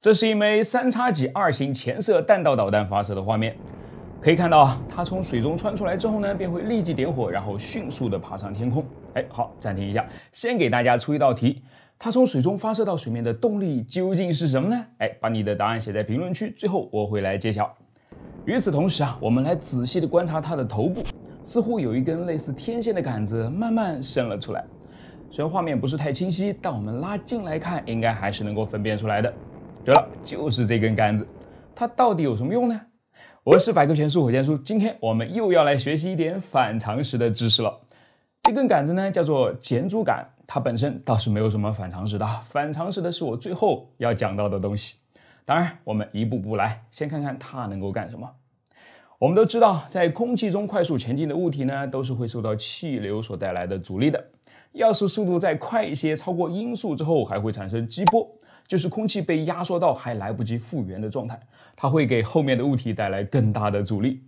这是一枚三叉戟二型潜射弹道导弹发射的画面，可以看到啊，它从水中穿出来之后呢，便会立即点火，然后迅速的爬上天空。哎，好，暂停一下，先给大家出一道题，它从水中发射到水面的动力究竟是什么呢？哎，把你的答案写在评论区，最后我会来揭晓。与此同时啊，我们来仔细的观察它的头部，似乎有一根类似天线的杆子慢慢伸了出来。虽然画面不是太清晰，但我们拉近来看，应该还是能够分辨出来的。对了，就是这根杆子，它到底有什么用呢？我是百科全书火箭叔，今天我们又要来学习一点反常识的知识了。这根杆子呢，叫做减阻杆，它本身倒是没有什么反常识的，反常识的是我最后要讲到的东西。当然，我们一步步来，先看看它能够干什么。我们都知道，在空气中快速前进的物体呢，都是会受到气流所带来的阻力的。要是速度再快一些，超过音速之后，还会产生激波。就是空气被压缩到还来不及复原的状态，它会给后面的物体带来更大的阻力。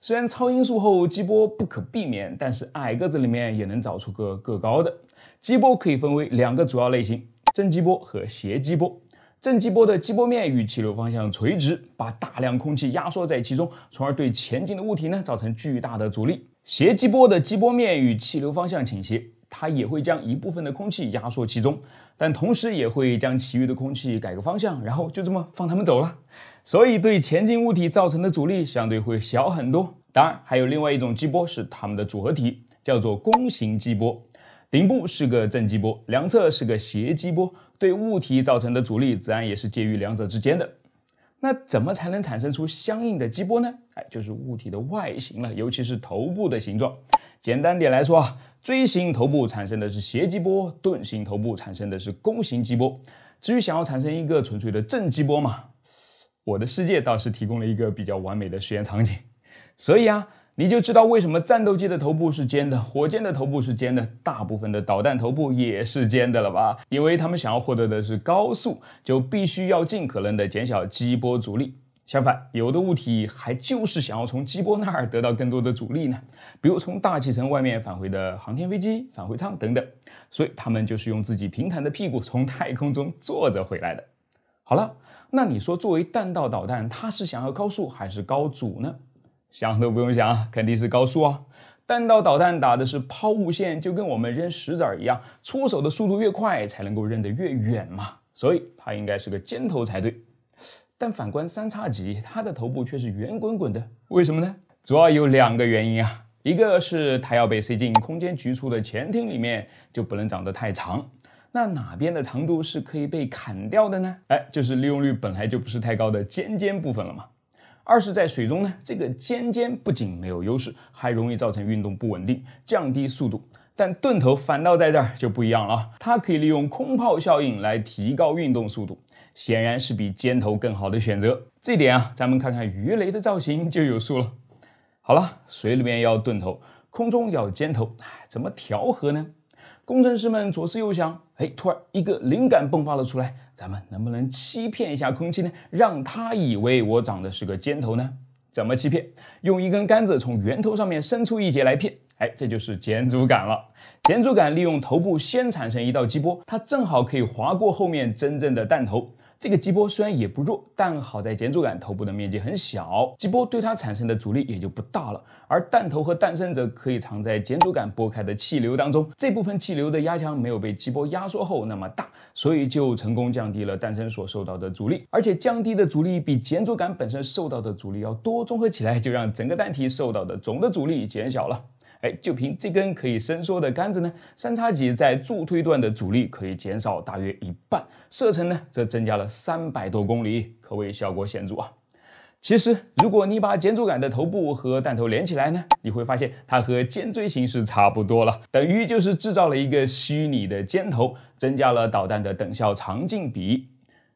虽然超音速后激波不可避免，但是矮个子里面也能找出个个高的。激波可以分为两个主要类型：正激波和斜激波。正激波的激波面与气流方向垂直，把大量空气压缩在其中，从而对前进的物体呢造成巨大的阻力。斜激波的激波面与气流方向倾斜。它也会将一部分的空气压缩其中，但同时也会将其余的空气改个方向，然后就这么放它们走了。所以对前进物体造成的阻力相对会小很多。当然还有另外一种激波是它们的组合体，叫做弓形激波，顶部是个正激波，两侧是个斜激波，对物体造成的阻力自然也是介于两者之间的。那怎么才能产生出相应的激波呢？哎，就是物体的外形了，尤其是头部的形状。简单点来说啊，锥形头部产生的是斜激波，盾形头部产生的是弓形激波。至于想要产生一个纯粹的正激波嘛，我的世界倒是提供了一个比较完美的实验场景。所以啊，你就知道为什么战斗机的头部是尖的，火箭的头部是尖的，大部分的导弹头部也是尖的了吧？因为他们想要获得的是高速，就必须要尽可能的减小激波阻力。相反，有的物体还就是想要从激波那儿得到更多的阻力呢，比如从大气层外面返回的航天飞机、返回舱等等，所以他们就是用自己平坦的屁股从太空中坐着回来的。好了，那你说作为弹道导弹，它是想要高速还是高阻呢？想都不用想，肯定是高速啊！弹道导弹打的是抛物线，就跟我们扔石子儿一样，出手的速度越快，才能够扔得越远嘛，所以它应该是个尖头才对。但反观三叉戟，它的头部却是圆滚滚的，为什么呢？主要有两个原因啊，一个是它要被塞进空间局促的潜艇里面，就不能长得太长。那哪边的长度是可以被砍掉的呢？哎，就是利用率本来就不是太高的尖尖部分了嘛。二是，在水中呢，这个尖尖不仅没有优势，还容易造成运动不稳定，降低速度。但盾头反倒在这儿就不一样了，它可以利用空泡效应来提高运动速度。显然是比尖头更好的选择，这点啊，咱们看看鱼雷的造型就有数了。好了，水里面要钝头，空中要尖头，怎么调和呢？工程师们左思右想，哎，突然一个灵感迸发了出来，咱们能不能欺骗一下空气呢？让他以为我长的是个尖头呢？怎么欺骗？用一根杆子从源头上面伸出一节来骗，哎，这就是减阻杆了。减阻杆利用头部先产生一道激波，它正好可以划过后面真正的弹头。这个激波虽然也不弱，但好在减阻杆头部的面积很小，激波对它产生的阻力也就不大了。而弹头和弹身则可以藏在减阻杆拨开的气流当中，这部分气流的压强没有被激波压缩后那么大，所以就成功降低了弹身所受到的阻力。而且降低的阻力比减阻杆本身受到的阻力要多，综合起来就让整个弹体受到的总的阻力减小了。哎，就凭这根可以伸缩的杆子呢，三叉戟在助推段的阻力可以减少大约一半，射程呢则增加了三百多公里，可谓效果显著啊。其实，如果你把减阻杆的头部和弹头连起来呢，你会发现它和尖锥形是差不多了，等于就是制造了一个虚拟的尖头，增加了导弹的等效长径比。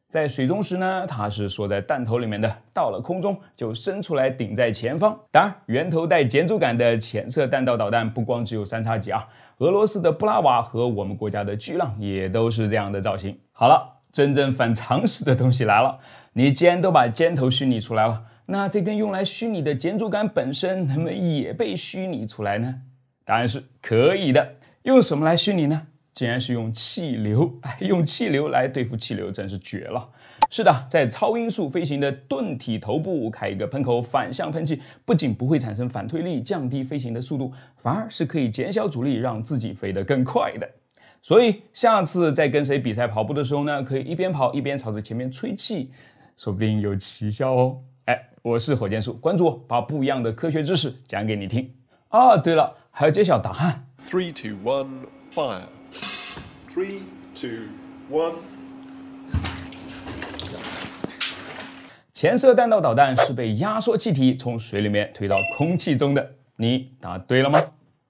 在水中时呢，它是缩在弹头里面的；到了空中，就伸出来顶在前方。当然，圆头带减阻杆的浅色弹道导弹不光只有三叉戟啊，俄罗斯的布拉瓦和我们国家的巨浪也都是这样的造型。好了，真正反常识的东西来了：你既然都把尖头虚拟出来了，那这根用来虚拟的减阻杆本身，能不能也被虚拟出来呢？答案是可以的。用什么来虚拟呢？竟然是用气流，哎，用气流来对付气流，真是绝了！是的，在超音速飞行的盾体头部开一个喷口，反向喷气，不仅不会产生反推力降低飞行的速度，反而是可以减小阻力，让自己飞得更快的。所以下次在跟谁比赛跑步的时候呢，可以一边跑一边朝着前面吹气，说不定有奇效哦！哎，我是火箭叔，关注我，把不一样的科学知识讲给你听。啊，对了，还要揭晓答案。Three, two, one, fire. Three, two, one。前射弹道导弹是被压缩气体从水里面推到空气中的，你答对了吗？